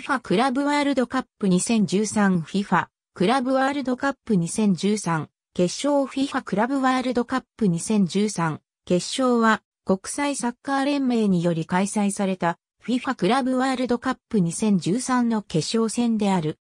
FIFA クラブワールドカップ 2013FIFA クラブワールドカップ2013決勝 FIFA クラブワールドカップ2013決勝は国際サッカー連盟により開催された FIFA クラブワールドカップ2013の決勝戦である。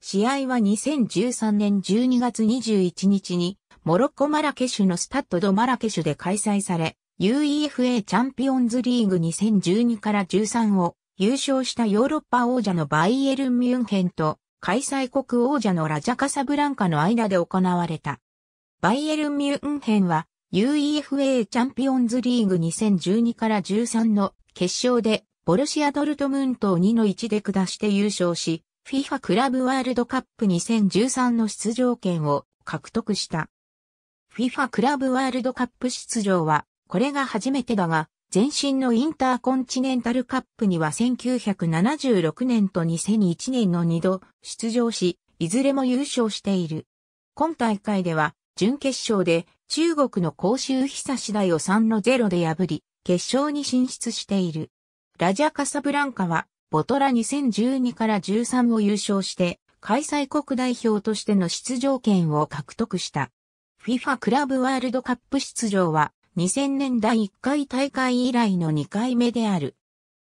試合は2013年12月21日にモロッコマラケシュのスタッドドマラケシュで開催され、UEFA チャンピオンズリーグ2012から13を優勝したヨーロッパ王者のバイエルン・ミュンヘンと開催国王者のラジャカサブランカの間で行われた。バイエルン・ミュンヘンは UEFA チャンピオンズリーグ2012から13の決勝でボルシア・ドルトムントを2の1で下して優勝し、FIFA クラブワールドカップ2013の出場権を獲得した。FIFA クラブワールドカップ出場はこれが初めてだが、前身のインターコンチネンタルカップには1976年と2001年の2度出場し、いずれも優勝している。今大会では、準決勝で中国の甲州久次第を3の0で破り、決勝に進出している。ラジャカサブランカは、ボトラ2012から13を優勝して、開催国代表としての出場権を獲得した。FIFA クラブワールドカップ出場は、2000年第1回大会以来の2回目である。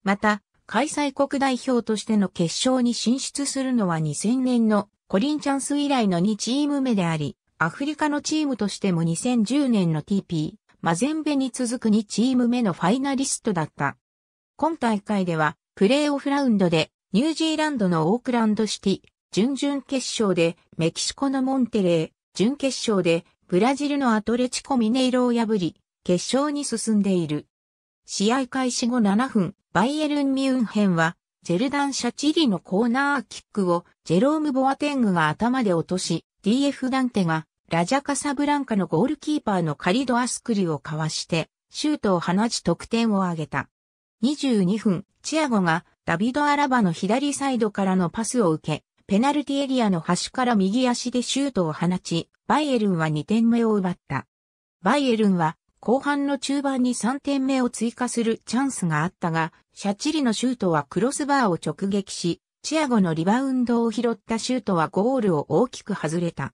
また、開催国代表としての決勝に進出するのは2000年のコリンチャンス以来の2チーム目であり、アフリカのチームとしても2010年の TP、マゼンベに続く2チーム目のファイナリストだった。今大会では、プレーオフラウンドで、ニュージーランドのオークランドシティ、準々決勝で、メキシコのモンテレー、準決勝で、ブラジルのアトレチコミネイロを破り、決勝に進んでいる。試合開始後7分、バイエルン・ミュンヘンは、ジェルダン・シャチリのコーナーキックを、ジェローム・ボアテングが頭で落とし、DF ダンテが、ラジャカサブランカのゴールキーパーのカリド・アスクリをかわして、シュートを放ち得点を挙げた。22分、チアゴがダビド・アラバの左サイドからのパスを受け、ペナルティエリアの端から右足でシュートを放ち、バイエルンは2点目を奪った。バイエルンは後半の中盤に3点目を追加するチャンスがあったが、シャチリのシュートはクロスバーを直撃し、チアゴのリバウンドを拾ったシュートはゴールを大きく外れた。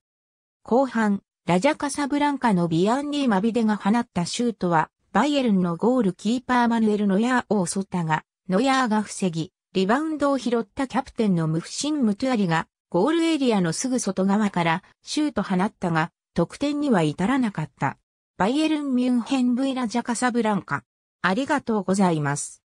後半、ラジャカサブランカのビアンニー・マビデが放ったシュートは、バイエルンのゴールキーパーマヌエル・ノヤーを襲ったが、ノヤーが防ぎ、リバウンドを拾ったキャプテンのムフシン・ムトゥアリが、ゴールエリアのすぐ外側からシュート放ったが、得点には至らなかった。バイエルン・ミュンヘン・ブイラ・ジャカサブランカ。ありがとうございます。